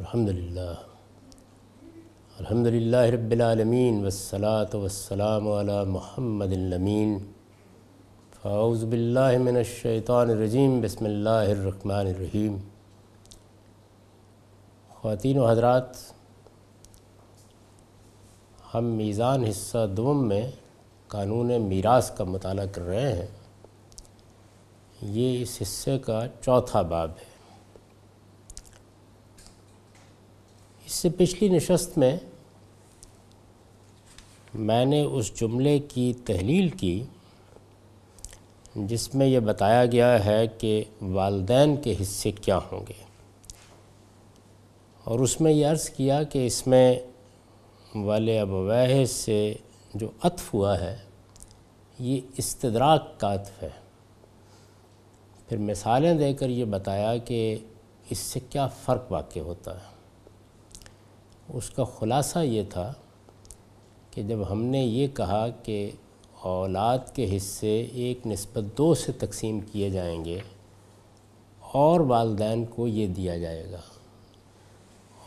अल्हम्दुलिल्लाह अल्हम्दुलिल्लाह रब्बिलालमीन वस्सलात वस्सलाम अला मुहम्मदिल्लमीन फ़ाउज़ बिल्लामिनशैतानरजीम बसमीम ख़वातिन हजरात हम मीज़ान हिस्सा दोम में कानून मीरास का मताल कर रहे हैं ये इस हिस्से का चौथा बाब है इससे पिछली नशस्त में मैंने उस जुमले की तहलील की जिसमें यह बताया गया है कि वालदेन के हिस्से क्या होंगे और उसमें यह अर्ज़ किया कि इसमें वाले अबवह से जो अतफ़ हुआ है ये इस्तदराक का अतफ़ है फिर मिसालें देकर ये बताया कि इससे क्या फ़र्क वाक़ होता है उसका ख़ुलासा ये था कि जब हमने ये कहा कि औलाद के हिस्से एक नस्बत दो से तकसीम किए जाएंगे और वालदान को ये दिया जाएगा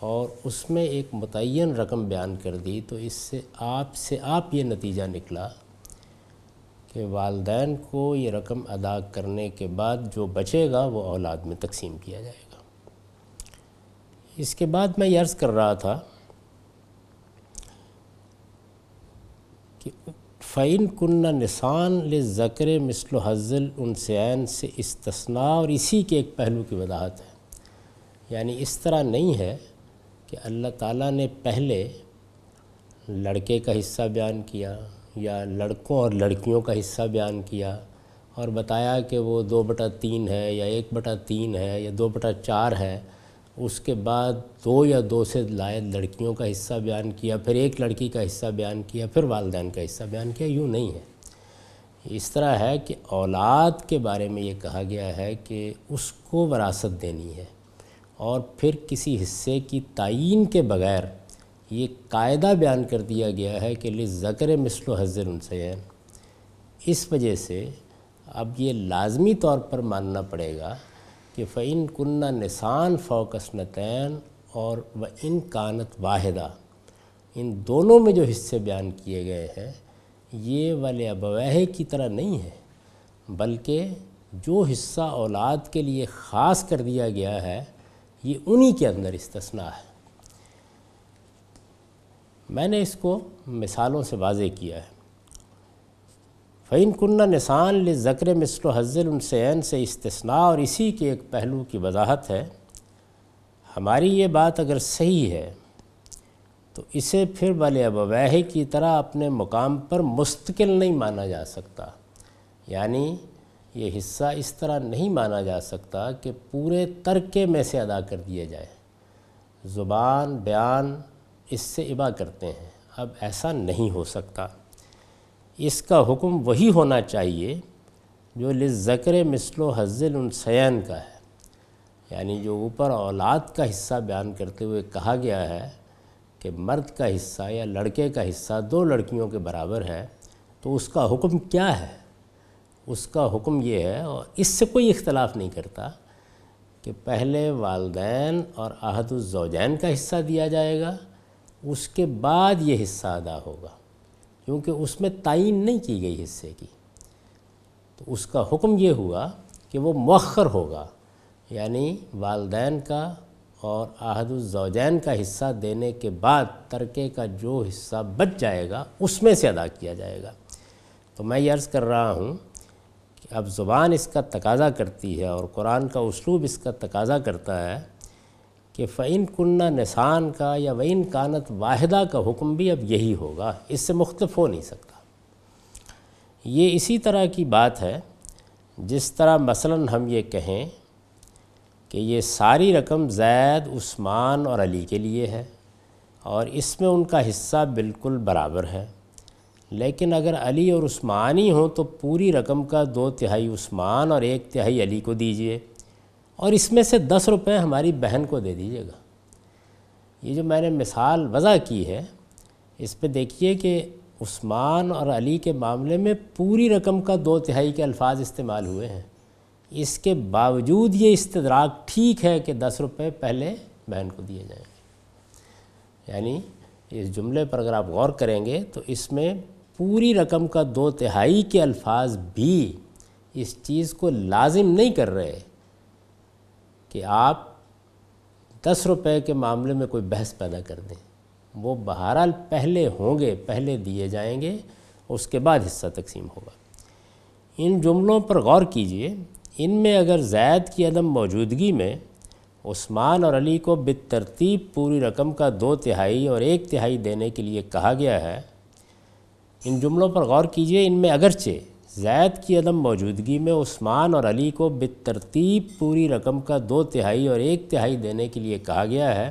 और उसमें एक मुतन रकम बयान कर दी तो इससे आप से आप ये नतीजा निकला कि वालदान को ये रकम अदा करने के बाद जो बचेगा वो औलाद में तकसीम किया जाएगा इसके बाद मैं अर्ज़ कर रहा था कि फ़ैन कन्ना निसान ले ज़कर मिसल हज़ल उनसेन से इस्तना और इसी के एक पहलू की वजाहत है यानी इस तरह नहीं है कि अल्लाह ताला ने पहले लड़के का हिस्सा बयान किया या लड़कों और लड़कियों का हिस्सा बयान किया और बताया कि वो दो बटा तीन है या एक बटा तीन है या दो बटा चार है उसके बाद दो या दो से लाए लड़कियों का हिस्सा बयान किया फिर एक लड़की का हिस्सा बयान किया फिर वालदेन का हिस्सा बयान किया यूँ नहीं है इस तरह है कि औलाद के बारे में ये कहा गया है कि उसको वरासत देनी है और फिर किसी हिस्से की तयन के बगैर ये कायदा बयान कर दिया गया है कि लिए ज़कर मिसल हजर उनसे इस वजह से अब ये लाजमी तौर पर मानना पड़ेगा कि फ़ैन कन्ना निसान फ़ोकस नतैन और व इन कानत वाहिदा इन दोनों में जो हिस्से बयान किए गए हैं ये वाले अबवाह की तरह नहीं है बल्कि जो हिस्सा औलाद के लिए ख़ास कर दिया गया है ये उन्हीं के अंदर इस्तना है मैंने इसको मिसालों से वाजे किया है फ़ैन कन्ना निसान ल ज़क्र मिसल हज़ल उनसैन से इस्तना और इसी के एक पहलू की वजाहत है हमारी ये बात अगर सही है तो इसे फिर वाले अबवह की तरह अपने मुकाम पर मुस्तकिल नहीं माना जा सकता यानी ये हिस्सा इस तरह नहीं माना जा सकता कि पूरे तर्के में से अदा कर दिया जाए ज़ुबान बयान इससे इबा करते हैं अब ऐसा नहीं हो सकता इसका हुक्म वही होना चाहिए जो लिजकर मिसलो हज़िल उनसैन का है यानी जो ऊपर औलाद का हिस्सा बयान करते हुए कहा गया है कि मर्द का हिस्सा या लड़के का हिस्सा दो लड़कियों के बराबर है तो उसका हुक्म क्या है उसका हुक्म ये है और इससे कोई इख्तलाफ़ नहीं करता कि पहले वालदेन और आहदुलजौजैन का हिस्सा दिया जाएगा उसके बाद ये हिस्सा अदा होगा क्योंकि उसमें तयन नहीं की गई हिस्से की तो उसका हुक्म ये हुआ कि वो मौखर होगा यानी वालदेन का और आहदुलजौजैन का हिस्सा देने के बाद तरके का जो हिस्सा बच जाएगा उसमें से अदा किया जाएगा तो मैं ये अर्ज़ कर रहा हूँ कि अब ज़ुबान इसका तकाजा करती है और कुरान का उसलूब इसका तकाजा करता है कि फ़ैन कुन्ना निसान का या वैन कानत वाहिदा का हुक्म भी अब यही होगा इससे मुख्तफ हो नहीं सकता ये इसी तरह की बात है जिस तरह मसलन हम ये कहें कि ये सारी रकम जैद उस्मान और अली के लिए है और इसमें उनका हिस्सा बिल्कुल बराबर है लेकिन अगर अली और ही हों तो पूरी रकम का दो तिहाई उस्मान और एक तिहाई अली को दीजिए और इसमें से दस रुपये हमारी बहन को दे दीजिएगा ये जो मैंने मिसाल वज़ा की है इस पर देखिए कि उस्मान और अली के मामले में पूरी रकम का दो तिहाई के अल्फाज इस्तेमाल हुए हैं इसके बावजूद ये इस्तदराक ठीक है कि दस रुपये पहले बहन को दिए जाएंगे यानी इस जुमले पर अगर आप गौर करेंगे तो इसमें पूरी रकम का दो तिहाई के अल्फाज भी इस चीज़ को लाजिम नहीं कर रहे कि आप दस रुपए के मामले में कोई बहस पैदा कर दें वो बहरहाल पहले होंगे पहले दिए जाएंगे उसके बाद हिस्सा तकसीम होगा इन जुमलों पर गौर कीजिए इनमें अगर जैद की अदम मौजूदगी में उस्मान और अली को बेतरतीब पूरी रकम का दो तिहाई और एक तिहाई देने के लिए कहा गया है इन जुमलों पर गौर कीजिए इनमें अगरचे जैद की अदम मौजूदगी में उस्मान और अली को बेतरतीब पूरी रकम का दो तिहाई और एक तिहाई देने के लिए कहा गया है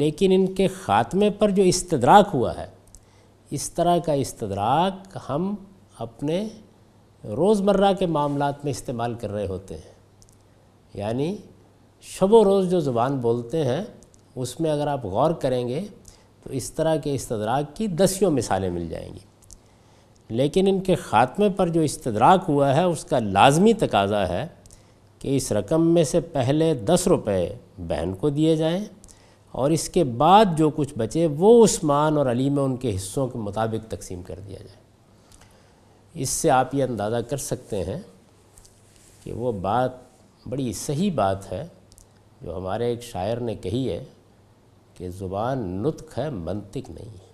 लेकिन इनके ख़ात्मे पर जो इस्तदराक हुआ है इस तरह का इस्तदराक हम अपने रोज़मर्रा के मामलों में इस्तेमाल कर रहे होते हैं यानी शब रोज़ जो ज़ुबान बोलते हैं उसमें अगर आप गौर करेंगे तो इस तरह के इस्तदराक की दसियों मिसालें मिल जाएंगी लेकिन इनके ख़ात्मे पर जो इस्तदराक हुआ है उसका लाजमी तकाजा है कि इस रकम में से पहले दस रुपये बहन को दिए जाएँ और इसके बाद जो कुछ बचे वो उस्मान और अली में उनके हिस्सों के मुताबिक तकसीम कर दिया जाए इससे आप ये अंदाज़ा कर सकते हैं कि वो बात बड़ी सही बात है जो हमारे एक शायर ने कही है कि ज़ुबान नुतक है मनतिक नहीं है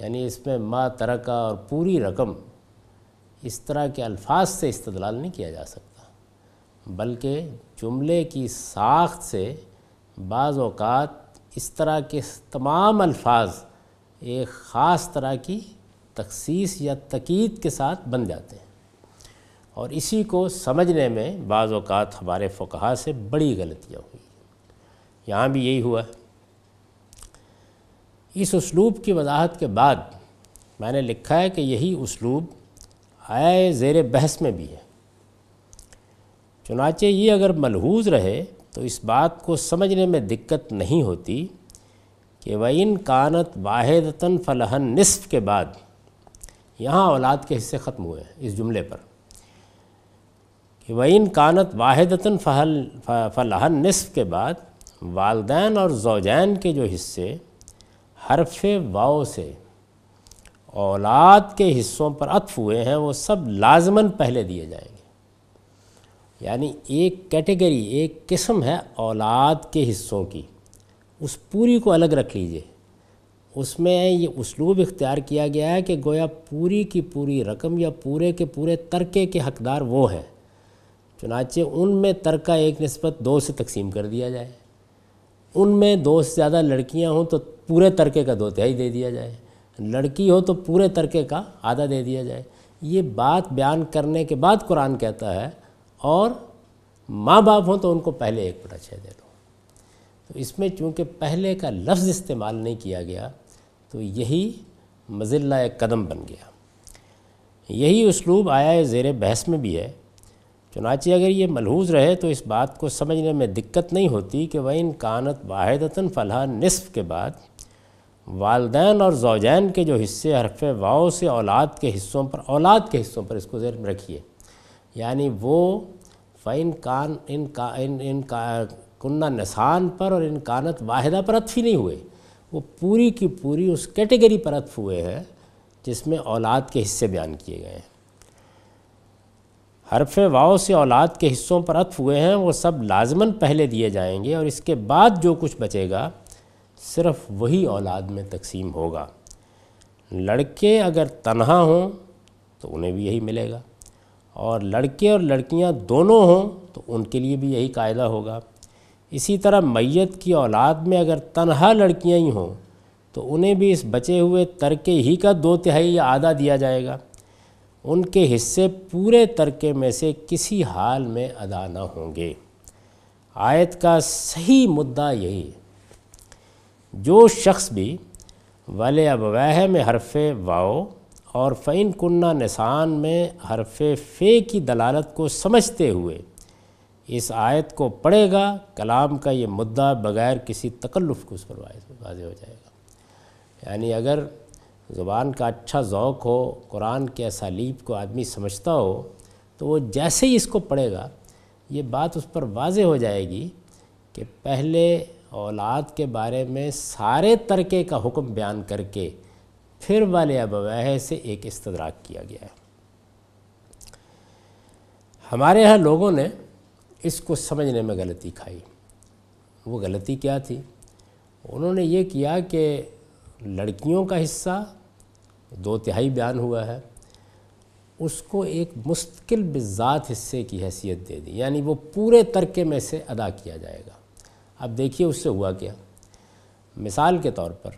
यानी इसमें मा तरका और पूरी रकम इस तरह के अल्फाज से इस्तलाल नहीं किया जा सकता बल्कि जुमले की साख से बाज़ अवकात इस तरह के तमाम अल्फाज एक ख़ास तरह की तखसीस या तकीद के साथ बन जाते हैं और इसी को समझने में बाज़ अवकात हमारे फ़ुकहा से बड़ी गलतियाँ हुई यहाँ भी यही हुआ इस उसलूब की वजाहत के बाद मैंने लिखा है कि यही उसलूब आया ज़ेर बहस में भी है चुनाचे ये अगर मलहूज रहे तो इस बात को समझने में दिक्कत नहीं होती कि वन कानत वाहिदतन फलहन नसफ़ के बाद यहाँ औलाद के हिस्से ख़त्म हुए हैं इस जुमले पर कि वन कानत वाहिदतन फहल फलहन नसफ़ के बाद वालदेन और जोजैन के जो हिस्से हरफ वाओ से औलाद के हिस्सों पर अतफ हुए हैं वो सब लाजमन पहले दिए जाएंगे यानी एक कैटेगरी एक किस्म है औलाद के हिस्सों की उस पूरी को अलग रख लीजिए उसमें ये उसलूब इख्तियार किया गया है कि गोया पूरी की पूरी रकम या पूरे के पूरे तरके के हकदार वो हैं चुनाचे उनमें तरका एक नस्बत दो से तकसीम कर दिया जाए उनमें दो से ज़्यादा लड़कियां हों तो पूरे तरके का दो तिहाई दे दिया जाए लड़की हो तो पूरे तरके का आधा दे दिया जाए ये बात बयान करने के बाद कुरान कहता है और माँ बाप हों तो उनको पहले एक बटा छः दे दो तो इसमें चूँकि पहले का लफ्ज़ इस्तेमाल नहीं किया गया तो यही मज़िला एक कदम बन गया यही उसलूब आया है ज़ेर बहस में भी है चुनाची अगर ये मलहूज रहे तो इस बात को समझने में दिक्कत नहीं होती कि वह इन कानत वाहिदतन फ़लाह नसफ़ के बाद वालदेन और जौजैन के जो हिस्से हरफ वाओ से औलाद के हिस्सों पर औलाद के हिस्सों पर इसको जेर में रखिए यानी वो फ़ैन कान इन का इन इन का कुन्ना नसान पर और इन कानत वाहिदा पर ही नहीं हुए वो पूरी की पूरी उस कैटेगरी पर अतफ हुए हैं जिसमें औलाद के हिस्से बयान किए गए हैं हरफ वाओ से औलाद के हिस्सों पर अतफ हुए हैं वो सब लाजमन पहले दिए जाएंगे और इसके बाद जो कुछ बचेगा सिर्फ वही औलाद में तकसीम होगा लड़के अगर तनहा हों तो उन्हें भी यही मिलेगा और लड़के और लड़कियां दोनों हों तो उनके लिए भी यही कायदा होगा इसी तरह मैत की औलाद में अगर तनहा लड़कियां ही हों तो उन्हें भी इस बचे हुए तरके ही का दो तिहाई या आधा दिया जाएगा उनके हिस्से पूरे तरके में से किसी हाल में अदा न होंगे आयत का सही मुद्दा यही है जो शख्स भी वाले अबवह में हरफ वाओ और फ़ैन कन्ना निशान में हरफ फ़े की दलालत को समझते हुए इस आयत को पढ़ेगा कलाम का ये मुद्दा बग़ैर किसी तकल्लुफ़ को उस पर वाज हो जाएगा यानी अगर ज़ुबान का अच्छा ओक़ हो कुरान के असालीब को आदमी समझता हो तो वो जैसे ही इसको पढ़ेगा ये बात उस पर वाज हो जाएगी कि पहले औलाद के बारे में सारे तरके का हुक्म बयान करके फिर वाले अबवह से एक इस्तराक किया गया है हमारे यहाँ लोगों ने इसको समझने में गलती खाई वो गलती क्या थी उन्होंने ये किया कि लड़कियों का हिस्सा दो तिहाई बयान हुआ है उसको एक मुस्तकिल बिज़ात हिस्से की हैसियत दे दी यानी वो पूरे तरके में से अदा किया जाएगा अब देखिए उससे हुआ क्या मिसाल के तौर पर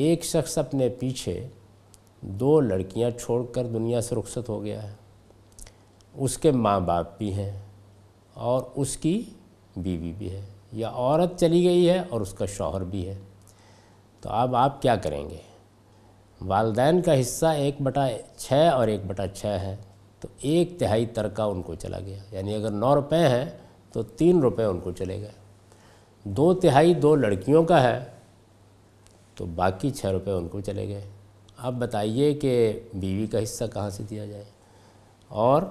एक शख्स अपने पीछे दो लड़कियां छोड़कर दुनिया से रुखसत हो गया है उसके माँ बाप भी हैं और उसकी बीवी भी है या औरत चली गई है और उसका शौहर भी है तो अब आप क्या करेंगे वालदेन का हिस्सा एक बटा छः और एक बटा छः है तो एक तिहाई तरका उनको चला गया यानी अगर नौ रुपये हैं तो तीन रुपये उनको चले गए दो तिहाई दो लड़कियों का है तो बाकी छः रुपये उनको चले गए आप बताइए कि बीवी का हिस्सा कहाँ से दिया जाए और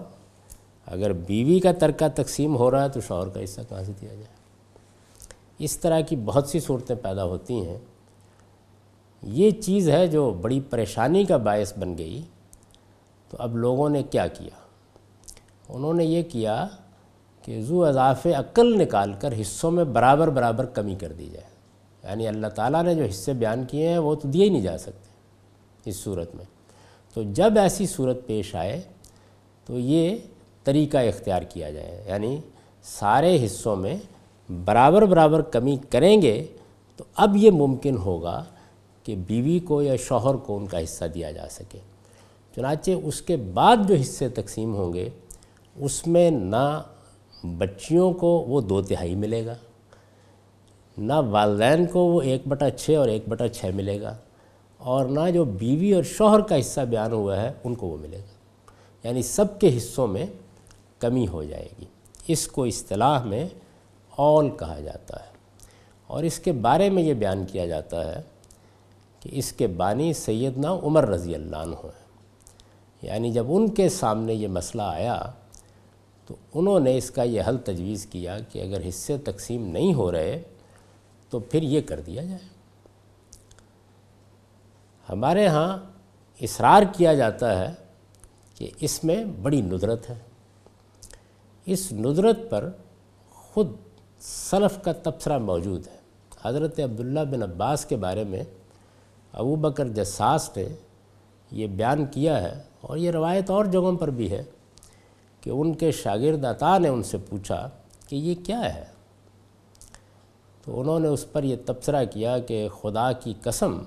अगर बीवी का तरका तकसीम हो रहा है तो शौहर का हिस्सा कहाँ से दिया जाए इस तरह की बहुत सी सूरतें पैदा होती हैं ये चीज़ है जो बड़ी परेशानी का बायस बन गई तो अब लोगों ने क्या किया उन्होंने ये किया कि जू अजाफ़ अक्ल निकाल कर हिस्सों में बराबर बराबर कमी कर दी जाए यानी अल्लाह ताला ने जो हिस्से बयान किए हैं वो तो दिए ही नहीं जा सकते इस सूरत में तो जब ऐसी सूरत पेश आए तो ये तरीका इख्तियार किया जाए यानी सारे हिस्सों में बराबर बराबर कमी करेंगे तो अब ये मुमकिन होगा कि बीवी को या शौहर को उनका हिस्सा दिया जा सके चुनाचे उसके बाद जो हिस्से तकसीम होंगे उसमें ना बच्चियों को वो दो तिहाई मिलेगा ना वालदेन को वो एक बटा छः और एक बटा छः मिलेगा और ना जो बीवी और शोहर का हिस्सा बयान हुआ है उनको वो मिलेगा यानी सबके हिस्सों में कमी हो जाएगी इसको इस्तलाह में ऑल कहा जाता है और इसके बारे में ये बयान किया जाता है कि इसके बानी सैदना उमर रज़ी अल्लाह हैं यानी जब उनके सामने ये मसला आया तो उन्होंने इसका यह हल तजवीज़ किया कि अगर हिस्से तकसीम नहीं हो रहे तो फिर ये कर दिया जाए हमारे यहाँ इसरार किया जाता है कि इसमें बड़ी नुदरत है इस नुदरत पर ख़ुद सलफ़ का तबसरा मौजूद है हज़रत अब्दुल्ला बिन अब्बास के बारे में अबू बकर जसास ने ये बयान किया है और ये रवायत और जगहों पर भी है कि उनके शागिर्द अता ने उनसे पूछा कि ये क्या है तो उन्होंने उस पर यह तबसरा किया कि खुदा की कसम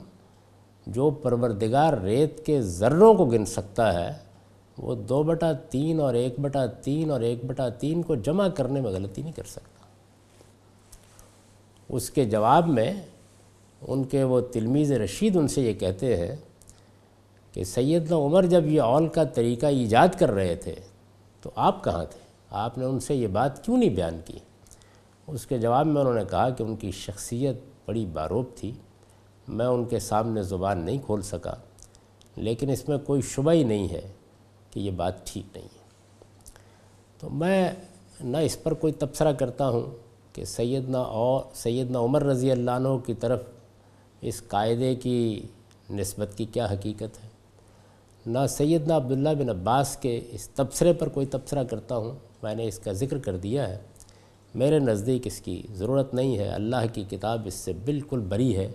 जो परवरदिगार रेत के ज़र्रों को गिन सकता है वो दो बटा तीन और एक बटा तीन और एक बटा तीन को जमा करने में गलती नहीं कर सकता उसके जवाब में उनके वो तिलमीज़ रशीद उनसे ये कहते हैं कि सैदना उमर जब ये औल का तरीका ईजाद कर रहे थे तो आप कहाँ थे आपने उनसे ये बात क्यों नहीं बयान की उसके जवाब में उन्होंने कहा कि उनकी शख्सियत बड़ी बारूब थी मैं उनके सामने ज़ुबान नहीं खोल सका लेकिन इसमें कोई शुबा ही नहीं है कि ये बात ठीक नहीं है तो मैं ना इस पर कोई तबसरा करता हूँ कि सैदना और सैदना उमर रज़ी अल्लाह की तरफ इस कायदे की नस्बत की क्या हकीकत है ना सैद ना अब्दुल्ला बिन अब्बास के इस तबसरे पर कोई तबसरा करता हूँ मैंने इसका ज़िक्र कर दिया है मेरे नज़दीक इसकी ज़रूरत नहीं है अल्लाह की किताब इससे बिल्कुल बरी है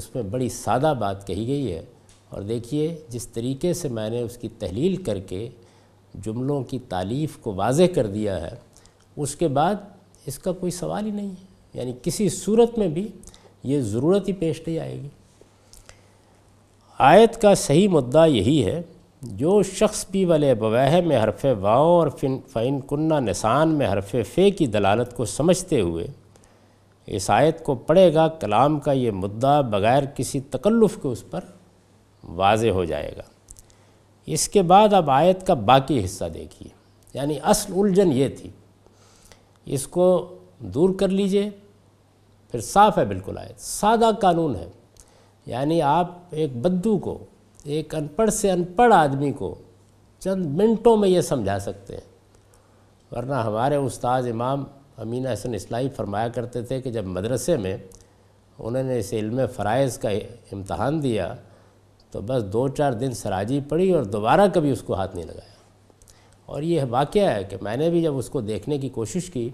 उसमें बड़ी सादा बात कही गई है और देखिए जिस तरीके से मैंने उसकी तहलील करके जुमलों की तालीफ़ को वाज कर दिया है उसके बाद इसका कोई सवाल ही नहीं है यानी किसी सूरत में भी ये ज़रूरत ही पेश नहीं आएगी आयत का सही मुद्दा यही है जो शख्स पी वाले बवाह में हरफ वाओ और फिन फ़ैन कन्ना निसान में हरफ फ़े की दलालत को समझते हुए इस आयत को पढ़ेगा कलाम का ये मुद्दा बग़ैर किसी तकल्लुफ़ के उस पर वाज हो जाएगा इसके बाद अब आयत का बाकी हिस्सा देखिए यानी असल उलझन ये थी इसको दूर कर लीजिए फिर साफ़ है बिल्कुल आयत सादा कानून है यानी आप एक बद्दू को एक अनपढ़ से अनपढ़ आदमी को चंद मिनटों में ये समझा सकते हैं वरना हमारे उस्ताद इमाम अमीन हसन इस्लाही फरमाया करते थे कि जब मदरसे में उन्होंने इस इल्म फ़राइज़ का इम्तहान दिया तो बस दो चार दिन सराजी पड़ी और दोबारा कभी उसको हाथ नहीं लगाया और ये वाक़ है कि मैंने भी जब उसको देखने की कोशिश की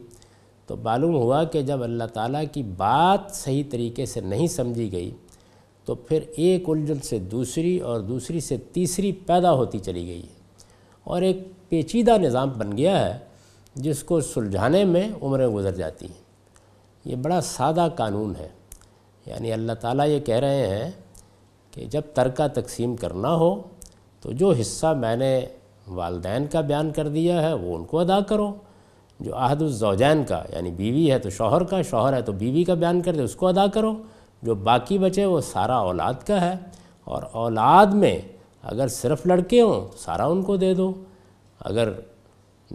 तो मालूम हुआ कि जब अल्लाह ताला की बात सही तरीके से नहीं समझी गई तो फिर एक उलझन से दूसरी और दूसरी से तीसरी पैदा होती चली गई है और एक पेचीदा निज़ाम बन गया है जिसको सुलझाने में उम्रें गुजर जाती हैं ये बड़ा सादा कानून है यानी अल्लाह ताला ये कह रहे हैं कि जब तरका तकसीम करना हो तो जो हिस्सा मैंने वालदेन का बयान कर दिया है वो उनको अदा करो जो आहदुलजौजैन का यानी बीवी है तो शौहर का शौहर है तो बीवी का बयान कर दे उसको अदा करो जो बाकी बचे वो सारा औलाद का है और औलाद में अगर सिर्फ लड़के हों तो सारा उनको दे दो अगर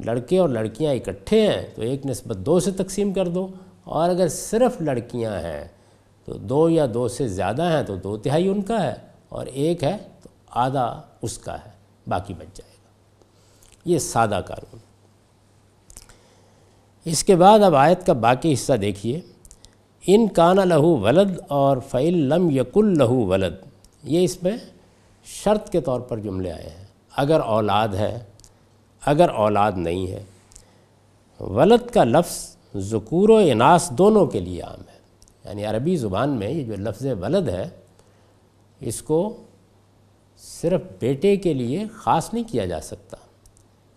लड़के और लड़कियां इकट्ठे हैं तो एक नस्बत दो से तकसीम कर दो और अगर सिर्फ लड़कियां हैं तो दो या दो से ज़्यादा हैं तो दो तिहाई उनका है और एक है तो आधा उसका है बाकी बच जाएगा ये सादा कानून इसके बाद अब आयत का बाकी हिस्सा देखिए इन काना लहू वलद और फ़ैल लम यकुल लहू वलद ये इसमें शर्त के तौर पर जुमले आए हैं अगर औलाद है अगर औलाद नहीं है वलद का लफ्ज़ ज़कूर व इनास दोनों के लिए आम है यानी अरबी ज़ुबान में ये जो लफ्ज़ वलद है इसको सिर्फ बेटे के लिए ख़ास नहीं किया जा सकता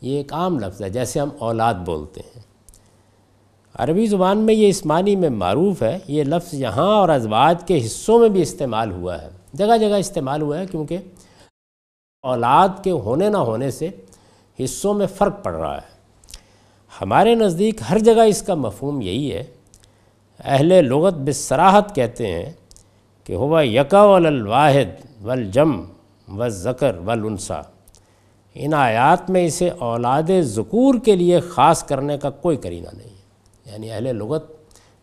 ये एक आम लफ्ज़ है जैसे हम औलाद बोलते हैं अरबी ज़ुबान में ये इस में मरूफ़ है ये लफ्ज़ यहाँ और अजवाज के हिस्सों में भी इस्तेमाल हुआ है जगह जगह इस्तेमाल हुआ है क्योंकि औलाद के होने ना होने से हिस्सों में फ़र्क पड़ रहा है हमारे नज़दीक हर जगह इसका मफहम यही है अहल लगत बसराहत कहते हैं कि हो यका वलवाहिद वलजम व ज़कर वलसा इन आयात में इसे औलाद ज़कूर के लिए ख़ास करने का कोई करीना नहीं है यानी अहल लगत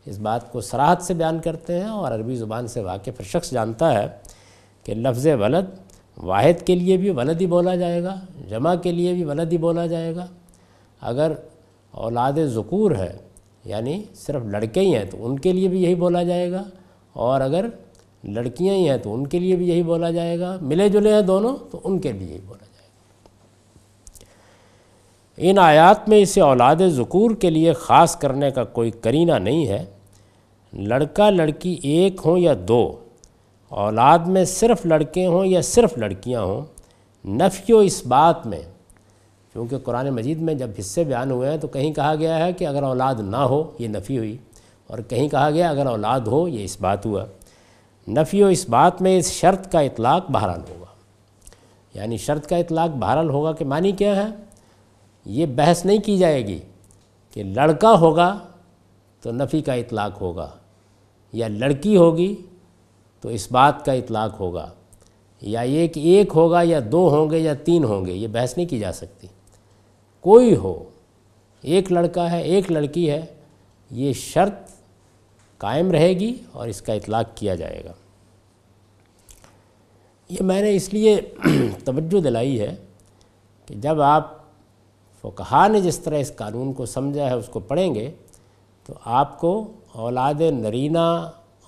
इस बात को सराहत से बयान करते हैं और अरबी ज़ुबान से वाकिफ़ शख्स जानता है कि लफ्ज़ वलद वाहिद के लिए भी वलद ही बोला जाएगा जमा के लिए भी वलद ही बोला जाएगा अगर औलाद ज़कूर है यानी सिर्फ लड़के ही हैं तो उनके लिए भी यही बोला जाएगा और अगर लड़कियां ही हैं तो उनके लिए भी यही बोला जाएगा मिले जुले हैं दोनों तो उनके लिए ही बोला इन आयात में इसे औलाद ज़कूर के लिए ख़ास करने का कोई करीना नहीं है लड़का लड़की एक हों या दो औलाद में सिर्फ लड़के हों या सिर्फ लड़कियां हों नफ़ियो इस बात में क्योंकि कुरान मजीद में जब हिस्से बयान हुए हैं तो कहीं कहा गया है कि अगर औलाद ना हो ये नफ़ी हुई और कहीं कहा गया अगर औलाद हो ये इस बात हुआ नफ़ी इस बात में इस शर्त का इतलाक़ बहरहाल होगा यानी शर्त का इतलाक़ बहरहाल होगा कि मानी क्या है ये बहस नहीं की जाएगी कि लड़का होगा तो नफ़ी का इतलाक़ होगा या लड़की होगी तो इस बात का इतलाक़ होगा या ये कि एक होगा या दो होंगे या तीन होंगे ये बहस नहीं की जा सकती कोई हो एक लड़का है एक लड़की है ये शर्त कायम रहेगी और इसका इतलाक़ किया जाएगा ये मैंने इसलिए तवज्जो दिलाई है कि जब आप फोकहा ने जिस तरह इस कानून को समझा है उसको पढ़ेंगे तो आपको औलाद नरीना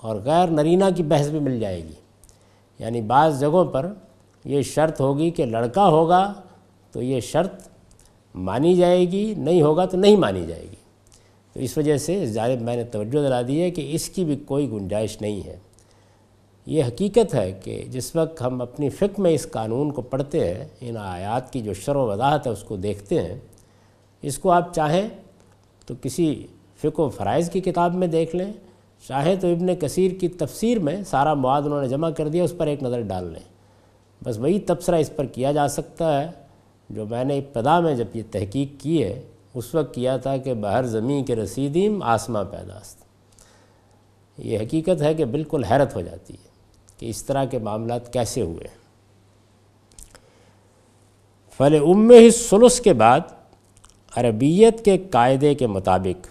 और गैर नरीना की बहस भी मिल जाएगी यानी बाज़ जगहों पर ये शर्त होगी कि लड़का होगा तो ये शर्त मानी जाएगी नहीं होगा तो नहीं मानी जाएगी तो इस वजह से ज़्यादा मैंने तवज्जो दिला दी है कि इसकी भी कोई गुंजाइश नहीं है ये हकीकत है कि जिस वक्त हम अपनी फ़िक में इस कानून को पढ़ते हैं इन आयात की जो शर वजाहत है उसको देखते हैं इसको आप चाहें तो किसी फ़िक व फ़राइज़ की किताब में देख लें चाहें तो इबन कसीर की तफसीर में सारा मवाद उन्होंने जमा कर दिया उस पर एक नज़र डाल लें बस वही तबसरा इस पर किया जा सकता है जो मैंने इब्तदा में जब ये तहकीक की है उस वक्त किया था कि बाहर ज़मीन के रसीदीम आसमां पैदास्त ये हकीकत है कि बिल्कुल हैरत हो जाती है कि इस तरह के मामला कैसे हुए फल उम ही सुलस के बाद अरबियत के कायदे के मुताबिक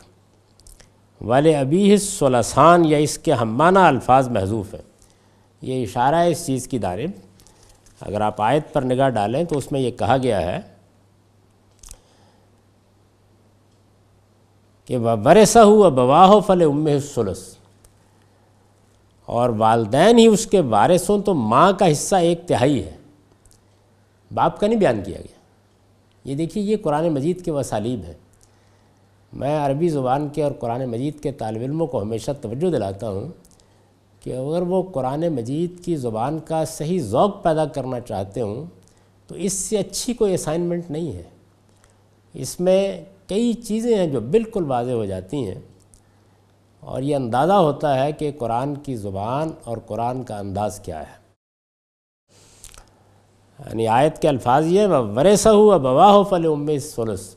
वाले अबी सुलसान या इसके हमाना अल्फाज महजूफ़ हैं ये इशारा है इस चीज़ की दानब अगर आप आयत पर निगाह डालें तो उसमें यह कहा गया है कि वरसा हुआ बवाह फल उम और वालदेन ही उसके वारिस हों तो माँ का हिस्सा एक तिहाई है बाप का नहीं बयान किया गया ये देखिए ये कुरान मजीद के वसालीब हैं मैं अरबी ज़ुबान के और कुरान मजीद के तालब को हमेशा तवज्जो दिलाता हूँ कि अगर वो कुरान मजीद की ज़ुबान का सही ज़ौक पैदा करना चाहते हों तो इससे अच्छी कोई असाइनमेंट नहीं है इसमें कई चीज़ें हैं जो बिल्कुल वाज हो जाती हैं और ये अंदाज़ा होता है कि कुरान की ज़ुबान और कुरान का अंदाज़ क्या है यानी आयत के अल्फाज ये वरेसा हुआ बवाह फल उम सुलस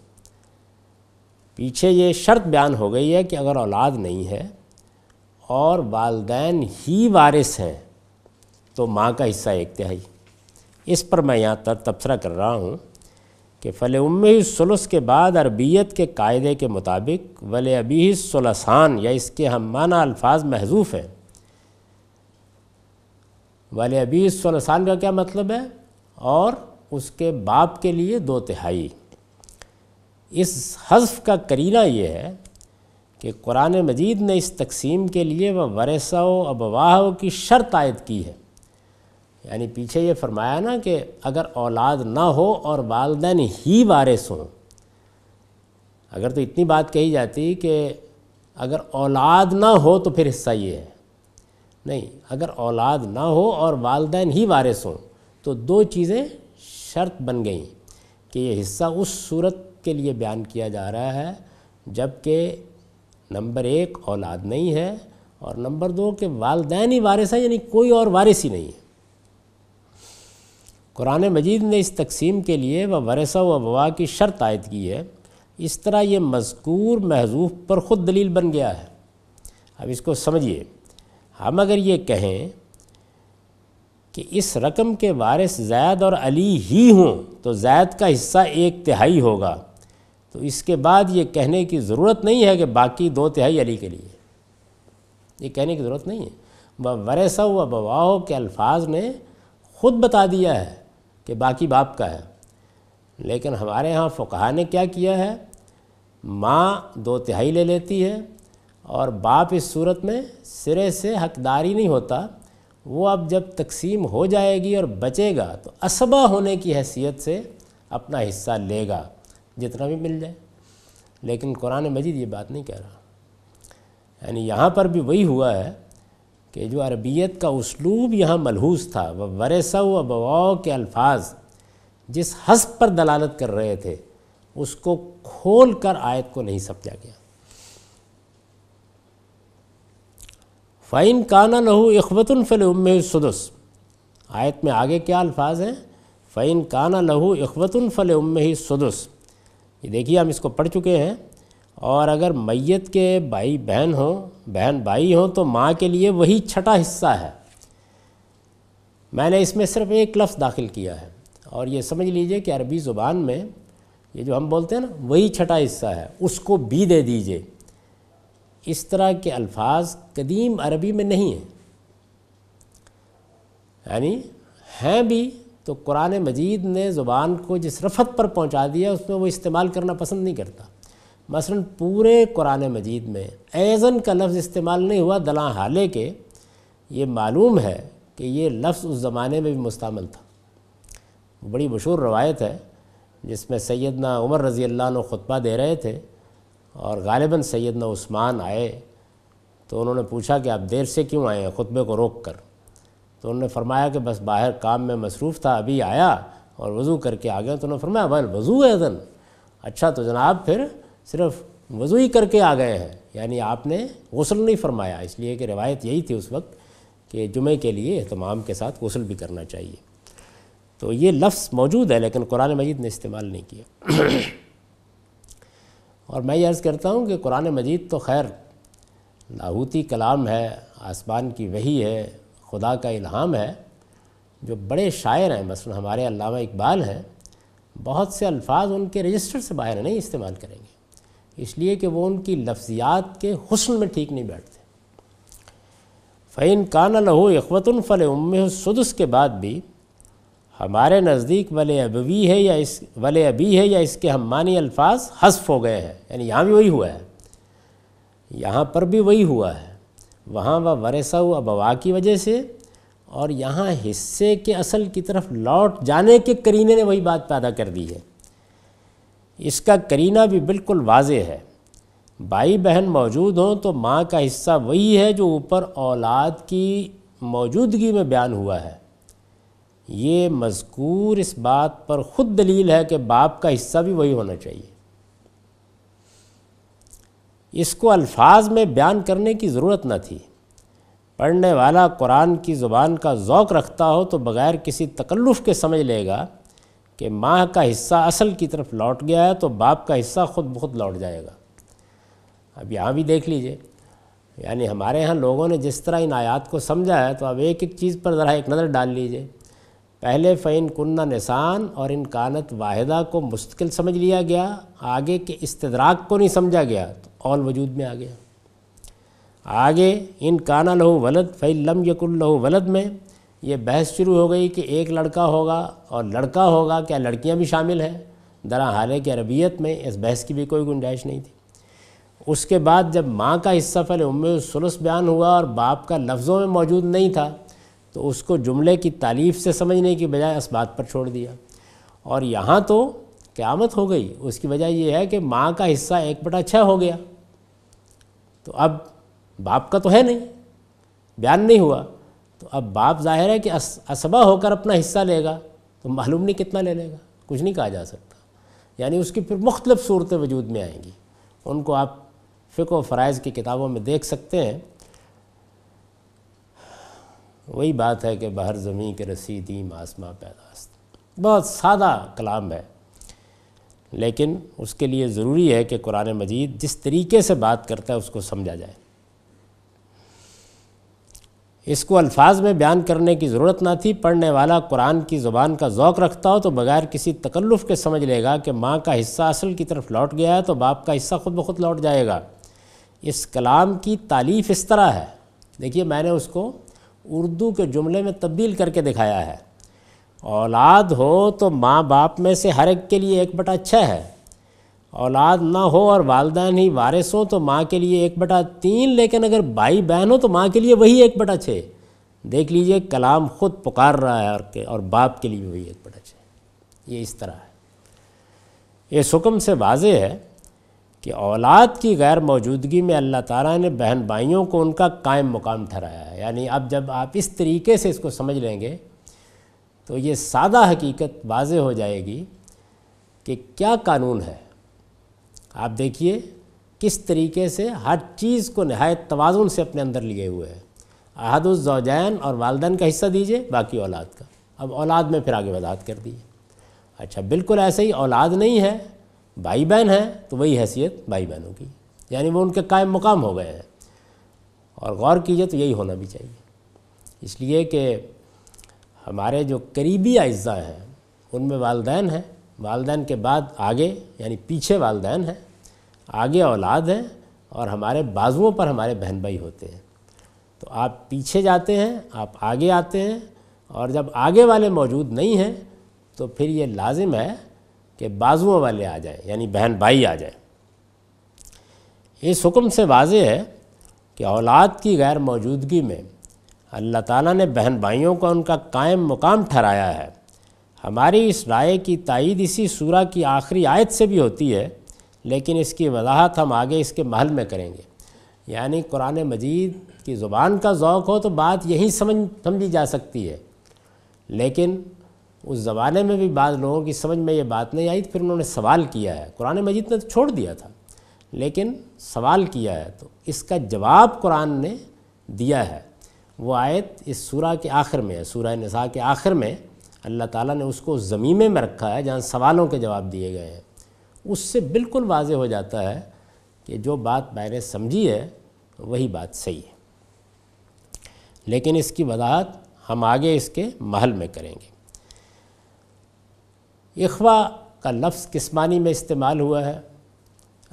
पीछे ये शर्त बयान हो गई है कि अगर औलाद नहीं है और वालदेन ही वारिस हैं तो माँ का हिस्सा एक तिहाई इस पर मैं यहाँ तर तबसरा कर रहा हूँ कि फ़ल उम ही के बाद अरबियत के कायदे के मुताबिक वल अबी सलसान या इसके हम माना अल्फाज महजूफ़ हैं वल अबी सलसान का क्या मतलब है और उसके बाप के लिए दो तिहाई इस हज़फ का करीना ये है कि कुरान मजीद ने इस तकसीम के लिए वह वरसा व की शर्त आयद की है यानी पीछे ये फरमाया ना कि अगर औलाद ना हो और वालदे ही वारिस हों अगर तो इतनी बात कही जाती कि अगर औलाद ना हो तो फिर हिस्सा ये है नहीं अगर औलाद ना हो और वालदे ही वारिस हों तो दो चीज़ें शर्त बन गई कि ये हिस्सा उस सूरत के लिए बयान किया जा रहा है जबकि नंबर एक औलाद नहीं है और नंबर दो के वालदे ही वारिस हैं यानी कोई और वारिस ही नहीं है कुरान मजीद ने इस तकसीम के लिए व वरसा व वबा की शर्त आयद की है इस तरह ये मजकूर महजूफ पर ख़ुद दलील बन गया है अब इसको समझिए हम अगर ये कहें कि इस रकम के वारिस जैद और अली ही हों तो जैद का हिस्सा एक तिहाई होगा तो इसके बाद ये कहने की ज़रूरत नहीं है कि बाकी दो तिहाई अली के लिए ये कहने की ज़रूरत नहीं है वरसा व बवाह के अल्फाज ने ख़ुद बता दिया है कि बाकी बाप का है लेकिन हमारे यहाँ फ़ुकहा ने क्या किया है माँ दो तिहाई ले लेती है और बाप इस सूरत में सिरे से हकदारी नहीं होता वो अब जब तकसीम हो जाएगी और बचेगा तो असबा होने की हैसियत से अपना हिस्सा लेगा जितना भी मिल जाए लेकिन कुरान मजीद ये बात नहीं कह रहा यानी यहाँ पर भी वही हुआ है कि जो अरबियत का उसलूब यहाँ मलहूस था वह वरसा व बवाओ के अल्फाज जिस हसब पर दलालत कर रहे थे उसको खोल कर आयत को नहीं समझा गया फ़ैन काना लहू इखबतन फ़िल उम सदस आयत में आगे क्या अल्फाज हैं फ़ैन काना लहू इखबतन फ़ल उम सदस ये देखिए हम इसको पढ़ चुके हैं और अगर मैत के भाई बहन हो बहन भाई हो तो माँ के लिए वही छठा हिस्सा है मैंने इसमें सिर्फ एक लफ्ज़ दाखिल किया है और ये समझ लीजिए कि अरबी ज़ुबान में ये जो हम बोलते हैं ना वही छठा हिस्सा है उसको भी दे दीजिए इस तरह के अल्फाज कदीम अरबी में नहीं हैं यानी हैं भी तो कुरान मजीद ने ज़ुबान को जिस रफत पर पहुंचा दिया उसमें वो इस्तेमाल करना पसंद नहीं करता मसलन पूरे कुरान मजीद में ऐज़न का लफ्ज़ इस्तेमाल नहीं हुआ दला हाले के ये मालूम है कि ये लफ्ज़ उस ज़माने में भी मुस्तमल था बड़ी मशहूर रवायत है जिसमें सैदना उमर रज़ी अल्लाह ख़ुतबा दे रहे थे और गालिबा सैदना उस्मान आए तो उन्होंने पूछा कि आप देर से क्यों आए हैं खुतबे को रोक कर तो उन्होंने फरमाया कि बस बाहर काम में मसरूफ़ था अभी आया और वज़ू करके आ गया तो उन्होंने फरमाया वल वज़ू है अदन अच्छा तो जनाब फिर सिर्फ वज़ू ही करके आ गए हैं यानी आपने गसल नहीं फरमाया इसलिए कि रिवायत यही थी उस वक्त कि जुमे के लिए अहतमाम के साथ गसल भी करना चाहिए तो ये लफ्ज़ मौजूद है लेकिन कुरान मजीद ने इस्तेमाल नहीं किया और मैं ये अर्ज़ करता हूँ कि कुरान मजीद तो खैर लाहूती कलाम है आसमान की वही है खुदा का इल्हाम है जो बड़े शायर हैं मसलन हमारे अलामा इकबाल हैं बहुत से अल्फाज उनके रजिस्टर से बाहर नहीं इस्तेमाल करेंगे इसलिए कि वो उनकी लफ्ज़ियात के हसन में ठीक नहीं बैठते फ़ैन कान लहो अखवतन फ़ल उम सदस के बाद भी हमारे नज़दीक वले अबवी है या इस वले अबी है या इसके हम मानी अल्फाज हसफ हो गए हैं यानी यहाँ भी वही हुआ है यहाँ पर भी वही हुआ है वहाँ वह वरसा अबवा की वजह से और यहाँ हिस्से के असल की तरफ लौट जाने के करीने ने वही बात पैदा कर दी है इसका करीना भी बिल्कुल वाज है भाई बहन मौजूद हों तो माँ का हिस्सा वही है जो ऊपर औलाद की मौजूदगी में बयान हुआ है ये मजकूर इस बात पर ख़ुद दलील है कि बाप का हिस्सा भी वही होना चाहिए इसको अल्फाज में बयान करने की ज़रूरत न थी पढ़ने वाला कुरान की ज़ुबान का ज़ौक़ रखता हो तो बग़ैर किसी तकल्लुफ़ के समझ लेगा कि माँ का हिस्सा असल की तरफ लौट गया है तो बाप का हिस्सा खुद बहुत लौट जाएगा अब यहाँ भी देख लीजिए यानी हमारे यहाँ लोगों ने जिस तरह इन आयात को समझा है तो अब एक एक चीज़ पर ज़रा एक नज़र डाल लीजिए पहले फ़ैन कन्ना निसान और इन कानत वाहिदा को मुश्किल समझ लिया गया आगे के इस्तदराक को नहीं समझा गया तो और वजूद में आ गया आगे इन काना लहू वलद फ़ैल लम यकुल लहू वलद में ये बहस शुरू हो गई कि एक लड़का होगा और लड़का होगा क्या लड़कियां भी शामिल हैं दरा हाल के अरबियत में इस बहस की भी कोई गुंजाइश नहीं थी उसके बाद जब माँ का हिस्सा फल उम्रसलस बयान हुआ और बाप का लफ्ज़ों में मौजूद नहीं था तो उसको जुमले की तारीफ़ से समझने की बजाय इस बात पर छोड़ दिया और यहाँ तो क़्यामत हो गई उसकी वजह यह है कि माँ का हिस्सा एक बटा छः हो गया तो अब बाप का तो है नहीं बयान नहीं हुआ तो अब बाप जाहिर है कि अस, असबा होकर अपना हिस्सा लेगा तो मालूम नहीं कितना ले लेगा कुछ नहीं कहा जा सकता यानी उसकी फिर मुख्तलिफ सूरतें वजूद में आएंगी उनको आप फ़िको फ़राइज की किताबों में देख सकते हैं वही बात है कि बाहर ज़मीन के रसीदी मासमा पैदास्त बहुत सादा कलाम है लेकिन उसके लिए ज़रूरी है कि कुरान मजीद जिस तरीके से बात करता है उसको समझा जाए इसको अल्फाज में बयान करने की ज़रूरत ना थी पढ़ने वाला कुरान की ज़ुबान का ज़ौक़ रखता हो तो बग़ैर किसी तकल्लुफ़ के समझ लेगा कि माँ का हिस्सा असल की तरफ लौट गया है तो बाप का हिस्सा खुद ब खुद लौट जाएगा इस कलाम की तालीफ़ इस तरह है देखिए मैंने उसको उर्दू के जुमले में तब्दील करके दिखाया है औलाद हो तो माँ बाप में से हर एक के लिए एक बटा अच्छा है औलाद ना हो और वालदान ही वारिस हो तो माँ के लिए एक बटा तीन लेकिन अगर भाई बहन हो तो माँ के लिए वही एक बटा छः देख लीजिए कलाम ख़ुद पुकार रहा है और के और बाप के लिए भी वही एक बटा छः ये इस तरह है ये सुकम से वाज है कि औलाद की गैर मौजूदगी में अल्लाह ताला ने बहन भाइयों को उनका कायम मुकाम ठहराया है यानी अब जब आप इस तरीके से इसको समझ लेंगे तो ये सादा हकीकत वाज हो जाएगी कि क्या कानून है आप देखिए किस तरीके से हर चीज़ को नहायत तोज़ुन से अपने अंदर लिए हुए है उजैन और वालदेन का हिस्सा दीजिए बाकी औलाद का अब औलाद में फिर आगे वजात कर दीजिए अच्छा बिल्कुल ऐसे ही औलाद नहीं है भाई बहन है तो वही हैसियत भाई बहनों की यानी वो उनके कायम मुकाम हो गए हैं और गौर कीजिए तो यही होना भी चाहिए इसलिए कि हमारे जो करीबी अज्जा हैं उनमें वालदेन हैं वालदेन के बाद आगे यानी पीछे वालदेन हैं आगे औलाद हैं और हमारे बाजुओं पर हमारे बहन भाई होते हैं तो आप पीछे जाते हैं आप आगे आते हैं और जब आगे वाले मौजूद नहीं हैं तो फिर ये लाजिम है कि बाजुओं वाले आ जाएँ यानी बहन भाई आ जाए इस हुक्म से वाज है कि औलाद की गैर मौजूदगी में अल्लाह ताला ने बहन भाइयों का उनका कायम मुकाम ठहराया है हमारी इस राय की तायद इसी सूरा की आखिरी आयत से भी होती है लेकिन इसकी वजाहत हम आगे इसके महल में करेंगे यानी कुरान मजीद की ज़ुबान का ज़ौक़ हो तो बात यहीं समझ समझी जा सकती है लेकिन उस ज़माने में भी बाद लोगों की समझ में ये बात नहीं आई तो फिर उन्होंने सवाल किया है कुरान मजीद ने तो छोड़ दिया था लेकिन सवाल किया है तो इसका जवाब कुरान ने दिया है वो आयत इस सूरा के आखिर में है सूरा नसा के आखिर में अल्लाह ताला ने उसको ज़मीमे में रखा है जहाँ सवालों के जवाब दिए गए हैं उससे बिल्कुल वाज हो जाता है कि जो बात मैंने समझी है वही बात सही है लेकिन इसकी वजाहत हम आगे इसके महल में करेंगे इखवा का लफ्ज़ किस्मानी में इस्तेमाल हुआ है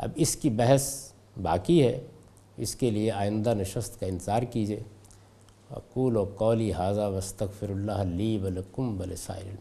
अब इसकी बहस बाकी है इसके लिए आइंदा नशस्त का इंतज़ार कीजिए अकूल कौली हाजा फिर ली वलकुम वलसाइल